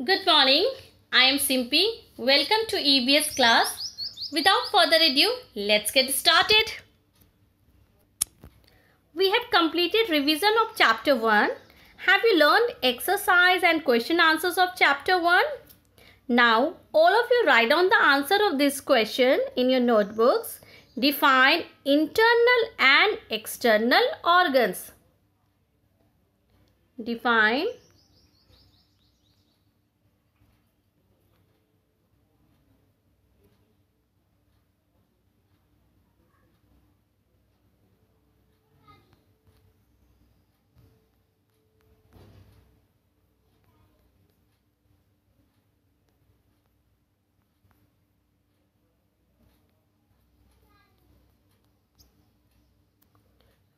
Good morning. I am Simpy. Welcome to EBS class. Without further ado, let's get started. We have completed revision of chapter 1. Have you learned exercise and question answers of chapter 1? Now, all of you write down the answer of this question in your notebooks. Define internal and external organs. Define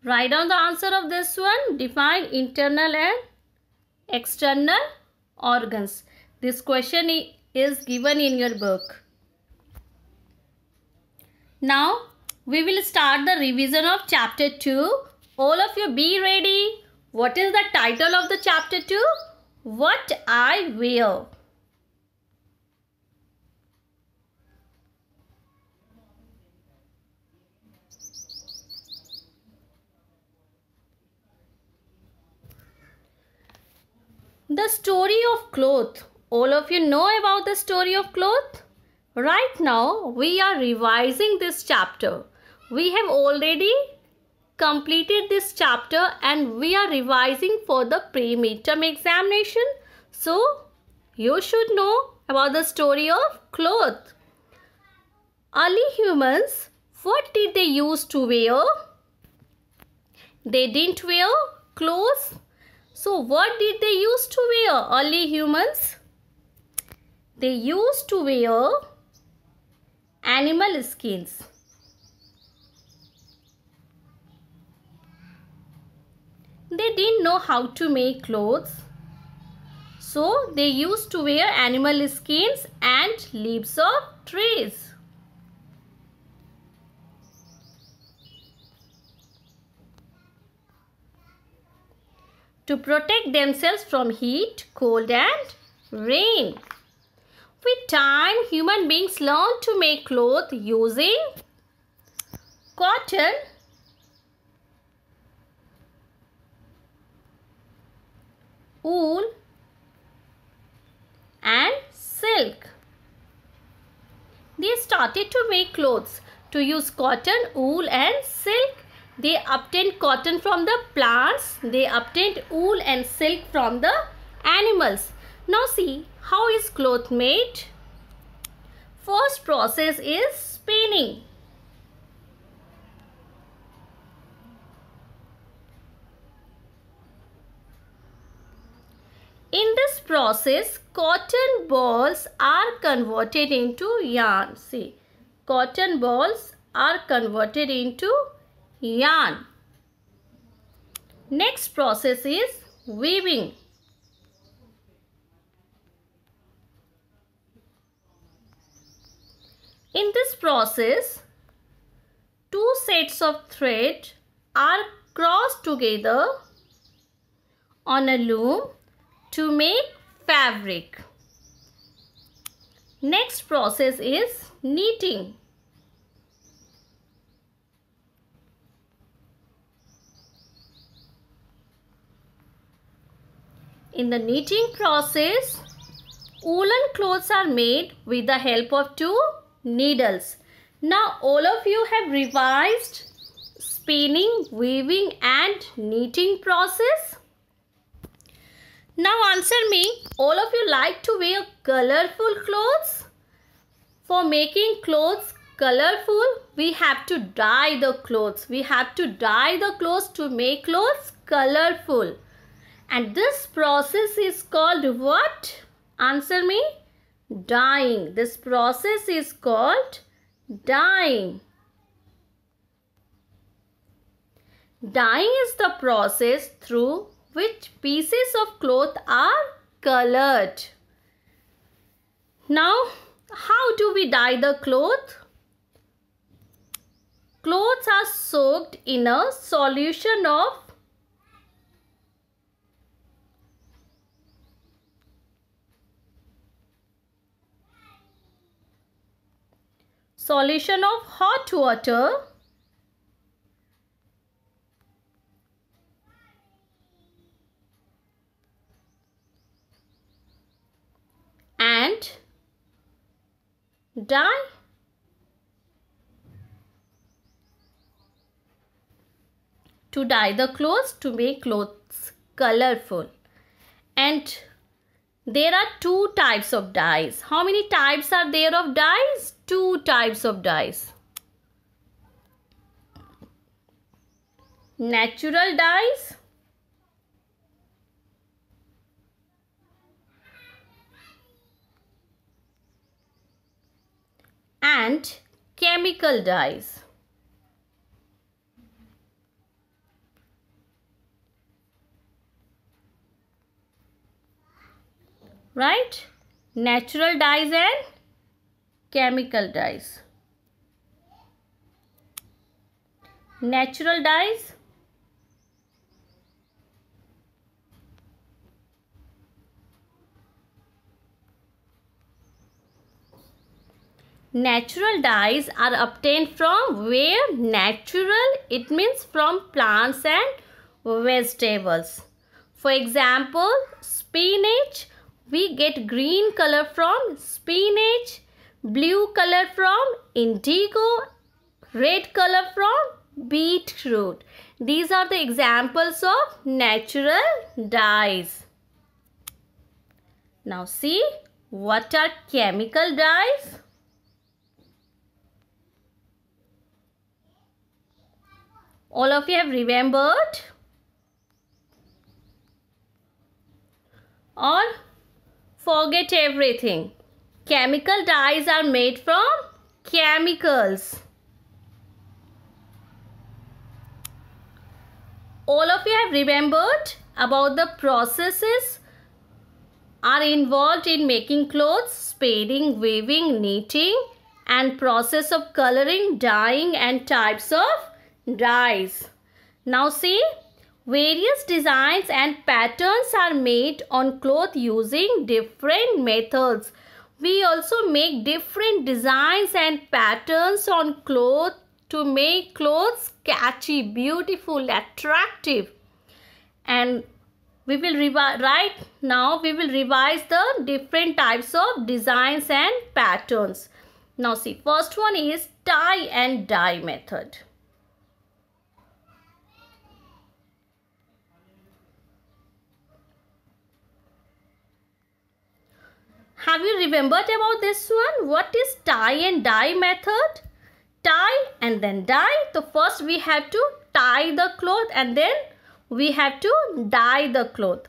Write down the answer of this one. Define internal and external organs. This question is given in your book. Now, we will start the revision of chapter 2. All of you be ready. What is the title of the chapter 2? What I Will. The story of cloth. All of you know about the story of cloth? Right now, we are revising this chapter. We have already completed this chapter and we are revising for the pre-midterm examination. So, you should know about the story of cloth. Early humans, what did they use to wear? They didn't wear clothes so what did they used to wear early humans? They used to wear animal skins. They didn't know how to make clothes. So they used to wear animal skins and leaves of trees. to protect themselves from heat, cold and rain. With time, human beings learned to make clothes using cotton, wool and silk. They started to make clothes to use cotton, wool and silk they obtained cotton from the plants. They obtained wool and silk from the animals. Now see how is cloth made? First process is spinning. In this process, cotton balls are converted into yarn. See, cotton balls are converted into yarn. Next process is weaving. In this process, two sets of thread are crossed together on a loom to make fabric. Next process is knitting. In the knitting process, woolen clothes are made with the help of two needles. Now all of you have revised spinning, weaving and knitting process. Now answer me, all of you like to wear colorful clothes? For making clothes colorful, we have to dye the clothes. We have to dye the clothes to make clothes colorful. And this process is called what? Answer me. Dyeing. This process is called dyeing. Dyeing is the process through which pieces of cloth are colored. Now, how do we dye the cloth? Clothes are soaked in a solution of Solution of hot water and dye to dye the clothes to make clothes colorful and there are two types of dyes. How many types are there of dyes? Two types of dyes. Natural dyes. And chemical dyes. right? Natural dyes and chemical dyes. Natural dyes natural dyes are obtained from where natural it means from plants and vegetables for example spinach we get green color from spinach, blue color from indigo, red color from beetroot. These are the examples of natural dyes. Now see what are chemical dyes? All of you have remembered? Or forget everything. Chemical dyes are made from chemicals. All of you have remembered about the processes are involved in making clothes, spading, weaving, knitting and process of coloring, dyeing and types of dyes. Now see Various designs and patterns are made on cloth using different methods. We also make different designs and patterns on cloth to make clothes catchy, beautiful, attractive. And we will right now we will revise the different types of designs and patterns. Now see first one is tie and dye method. Have you remembered about this one? What is tie and dye method? Tie and then dye. So first we have to tie the cloth and then we have to dye the cloth.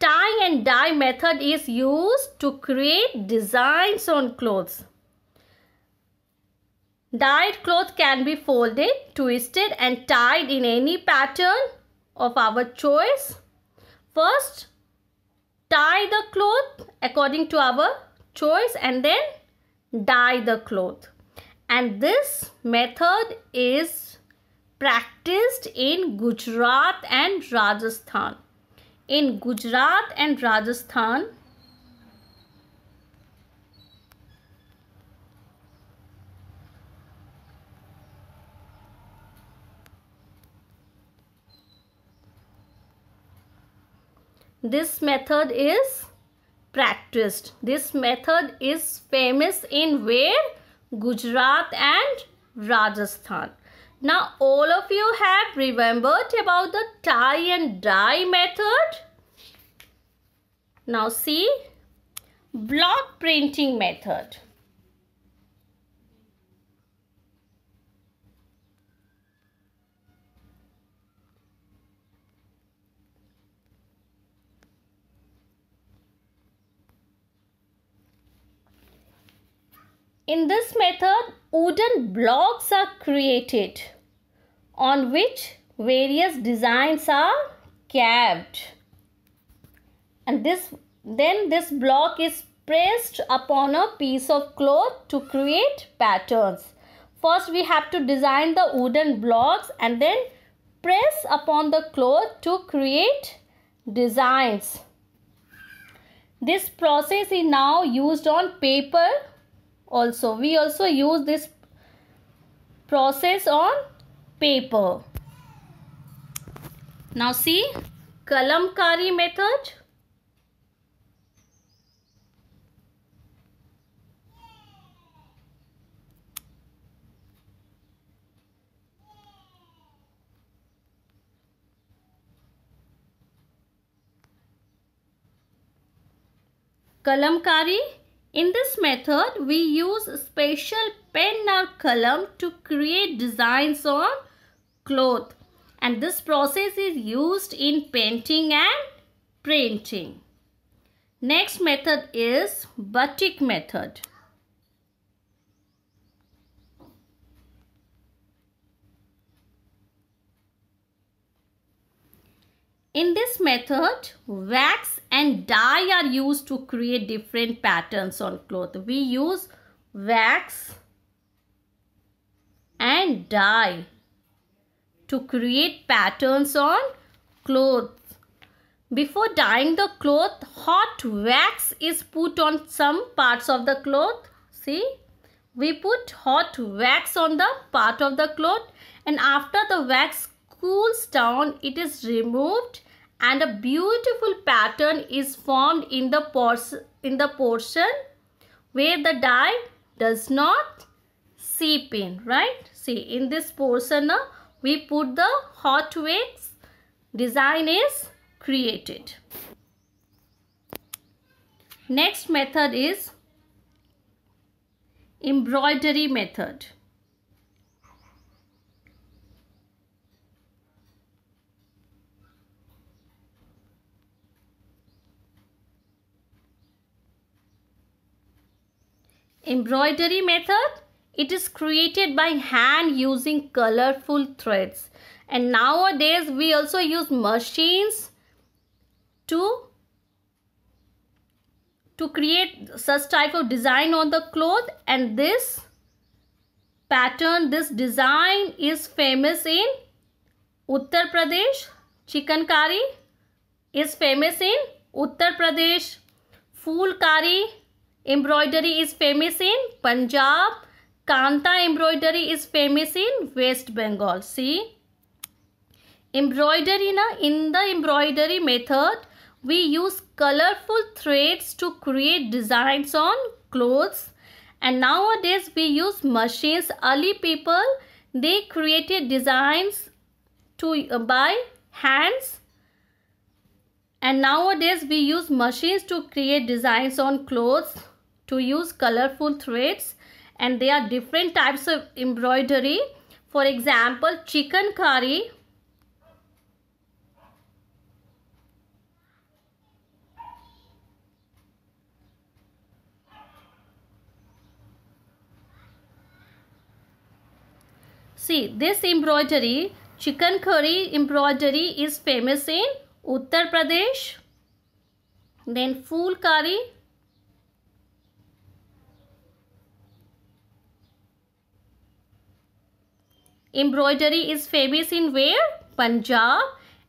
Tie and dye method is used to create designs on clothes. Dyed cloth can be folded, twisted and tied in any pattern of our choice. First, tie the cloth according to our choice and then dye the cloth and this method is practiced in Gujarat and Rajasthan. In Gujarat and Rajasthan, This method is practiced. This method is famous in where? Gujarat and Rajasthan. Now all of you have remembered about the tie and dye method. Now see block printing method. In this method, wooden blocks are created on which various designs are carved. And this then this block is pressed upon a piece of cloth to create patterns. First we have to design the wooden blocks and then press upon the cloth to create designs. This process is now used on paper also we also use this process on paper now see kalamkari method Kalamkari In this method, we use special pen or column to create designs on cloth. And this process is used in painting and printing. Next method is batik method. In this method, wax and dye are used to create different patterns on cloth. We use wax and dye to create patterns on cloth. Before dyeing the cloth, hot wax is put on some parts of the cloth. See, we put hot wax on the part of the cloth and after the wax cools down, it is removed and a beautiful pattern is formed in the, in the portion where the dye does not seep in, right? See, in this portion, uh, we put the hot wax design is created. Next method is embroidery method. Embroidery method, it is created by hand using colorful threads. And nowadays we also use machines to to create such type of design on the cloth and this pattern this design is famous in Uttar Pradesh chicken curry is famous in Uttar Pradesh Full curry Embroidery is famous in Punjab. Kanta embroidery is famous in West Bengal. See, embroidery na, in the embroidery method, we use colorful threads to create designs on clothes. And nowadays we use machines. Early people, they created designs to uh, by hands and nowadays we use machines to create designs on clothes to use colorful threads and there are different types of embroidery for example chicken curry See, this embroidery, chicken curry embroidery is famous in Uttar Pradesh. Then fool curry, Embroidery is famous in where? Punjab.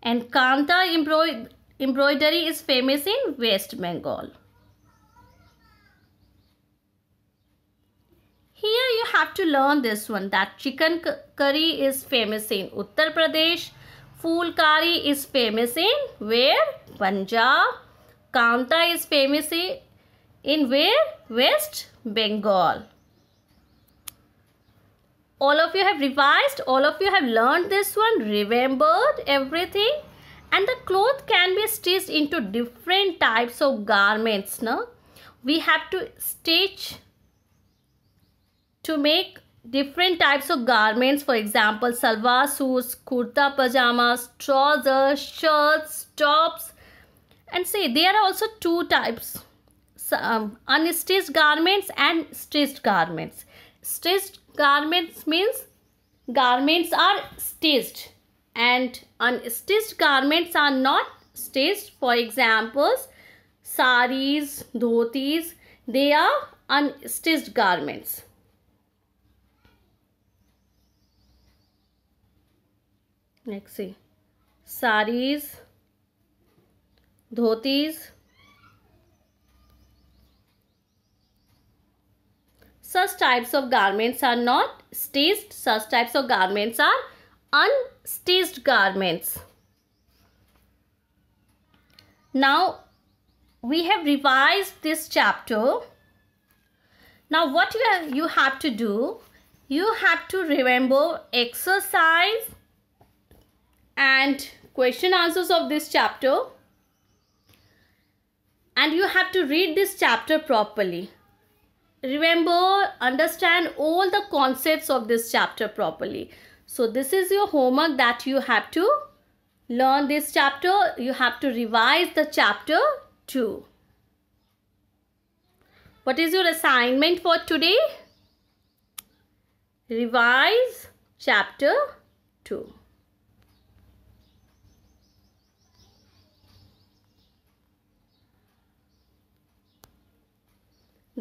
And Kanta embroidery embroidery is famous in West Bengal. Here you have to learn this one that chicken curry is famous in Uttar Pradesh. Fool curry is famous in where? Punjab. Kanta is famous in where? West Bengal all of you have revised all of you have learned this one remembered everything and the cloth can be stitched into different types of garments now we have to stitch to make different types of garments for example salwar suits kurta pajamas trousers shirts tops and see there are also two types um, unstitched garments and stitched garments stitched garments means garments are stitched and unstitched garments are not stitched for examples saris dhotis they are unstitched garments next see saris dhotis Such types of garments are not stitched. Such types of garments are unstitched garments. Now, we have revised this chapter. Now, what you have, you have to do, you have to remember exercise and question answers of this chapter and you have to read this chapter properly remember understand all the concepts of this chapter properly so this is your homework that you have to learn this chapter you have to revise the chapter 2 what is your assignment for today revise chapter 2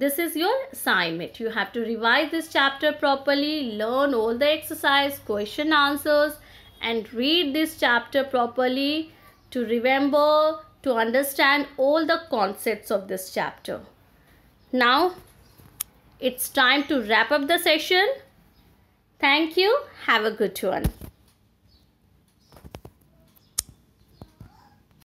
This is your assignment. You have to revise this chapter properly, learn all the exercise, question answers and read this chapter properly to remember, to understand all the concepts of this chapter. Now, it's time to wrap up the session. Thank you. Have a good one.